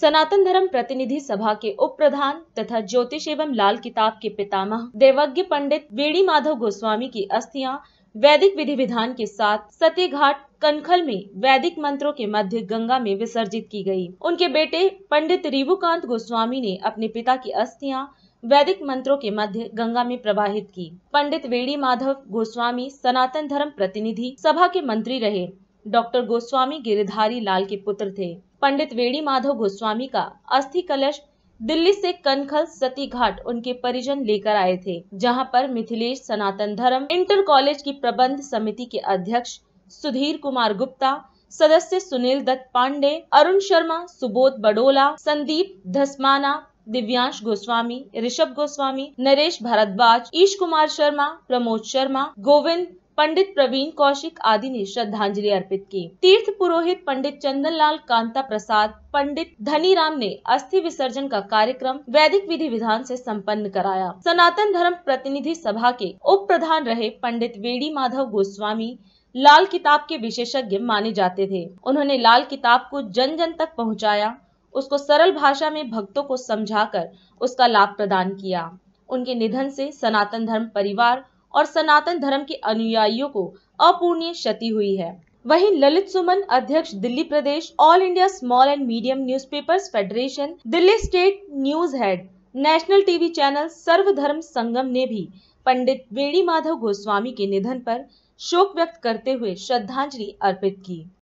सनातन धर्म प्रतिनिधि सभा के उप प्रधान तथा ज्योतिष एवं लाल किताब के पितामह देवज्ञ पंडित वेणी माधव गोस्वामी की अस्थियां वैदिक विधि विधान के साथ सत्य घाट कनखल में वैदिक मंत्रों के मध्य गंगा में विसर्जित की गई। उनके बेटे पंडित रिवुकांत गोस्वामी ने अपने पिता की अस्थियां वैदिक मंत्रों के मध्य गंगा में प्रवाहित की पंडित वेणी माधव गोस्वामी सनातन धर्म प्रतिनिधि सभा के मंत्री रहे डॉक्टर गोस्वामी गिरिधारी लाल के पुत्र थे पंडित वेणी माधव गोस्वामी का अस्थि कलश दिल्ली से कनखल सती घाट उनके परिजन लेकर आए थे जहां पर मिथिलेश सनातन धर्म इंटर कॉलेज की प्रबंध समिति के अध्यक्ष सुधीर कुमार गुप्ता सदस्य सुनील दत्त पांडे अरुण शर्मा सुबोध बडोला संदीप धस्माना दिव्यांश गोस्वामी ऋषभ गोस्वामी नरेश भारद्वाज ईश कुमार शर्मा प्रमोद शर्मा गोविंद पंडित प्रवीण कौशिक आदि ने श्रद्धांजलि अर्पित की तीर्थ पुरोहित पंडित चंदनलाल कांता प्रसाद पंडित धनीराम ने अस्थि विसर्जन का कार्यक्रम वैदिक विधि विधान से संपन्न कराया सनातन धर्म प्रतिनिधि सभा के उप प्रधान रहे पंडित वेड़ी माधव गोस्वामी लाल किताब के विशेषज्ञ माने जाते थे उन्होंने लाल किताब को जन जन तक पहुँचाया उसको सरल भाषा में भक्तों को समझा उसका लाभ प्रदान किया उनके निधन से सनातन धर्म परिवार और सनातन धर्म के अनुयायियों को अपूर्णीय क्षति हुई है वहीं ललित सुमन अध्यक्ष दिल्ली प्रदेश all India small and medium newspapers federation Delhi state news head national TV channel Sarvadharm Sangam ने भी पंडित वेणी माधव गोस्वामी के निधन पर शोक व्यक्त करते हुए श्रद्धांजलि अर्पित की